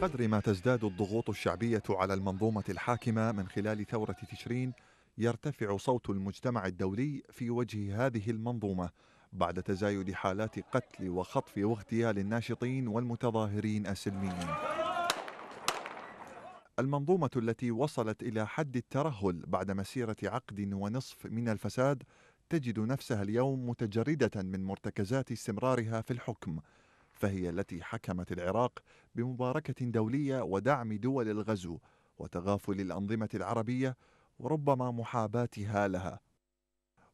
بقدر ما تزداد الضغوط الشعبية على المنظومة الحاكمة من خلال ثورة تشرين يرتفع صوت المجتمع الدولي في وجه هذه المنظومة بعد تزايد حالات قتل وخطف واغتيال الناشطين والمتظاهرين السلميين المنظومة التي وصلت إلى حد الترهل بعد مسيرة عقد ونصف من الفساد تجد نفسها اليوم متجردة من مرتكزات استمرارها في الحكم فهي التي حكمت العراق بمباركه دوليه ودعم دول الغزو وتغافل الانظمه العربيه وربما محاباتها لها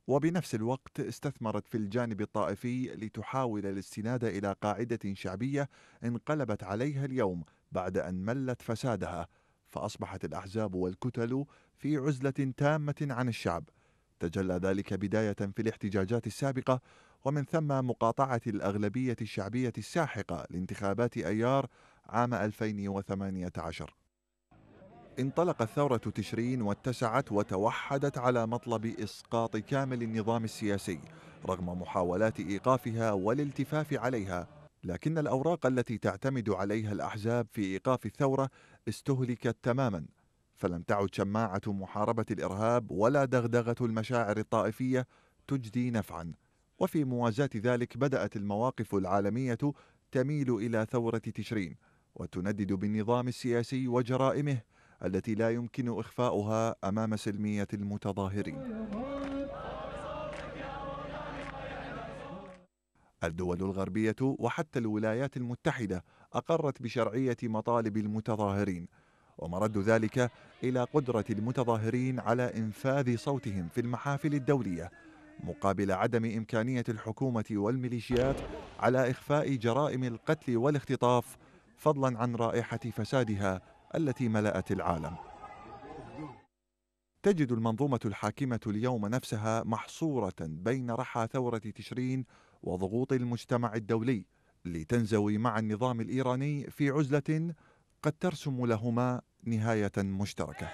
وبنفس الوقت استثمرت في الجانب الطائفي لتحاول الاستناد الى قاعده شعبيه انقلبت عليها اليوم بعد ان ملت فسادها فاصبحت الاحزاب والكتل في عزله تامه عن الشعب تجلى ذلك بداية في الاحتجاجات السابقة ومن ثم مقاطعة الأغلبية الشعبية الساحقة لانتخابات أيار عام 2018 انطلقت ثورة تشرين واتسعت وتوحدت على مطلب إسقاط كامل النظام السياسي رغم محاولات إيقافها والالتفاف عليها لكن الأوراق التي تعتمد عليها الأحزاب في إيقاف الثورة استهلكت تماما فلم تعد شماعة محاربة الإرهاب ولا دغدغة المشاعر الطائفية تجدي نفعا وفي موازاة ذلك بدأت المواقف العالمية تميل إلى ثورة تشرين وتندد بالنظام السياسي وجرائمه التي لا يمكن إخفاؤها أمام سلمية المتظاهرين الدول الغربية وحتى الولايات المتحدة أقرت بشرعية مطالب المتظاهرين ومرد ذلك إلى قدرة المتظاهرين على إنفاذ صوتهم في المحافل الدولية مقابل عدم إمكانية الحكومة والميليشيات على إخفاء جرائم القتل والاختطاف فضلا عن رائحة فسادها التي ملأت العالم تجد المنظومة الحاكمة اليوم نفسها محصورة بين رحى ثورة تشرين وضغوط المجتمع الدولي لتنزوي مع النظام الإيراني في عزلة قد ترسم لهما نهاية مشتركة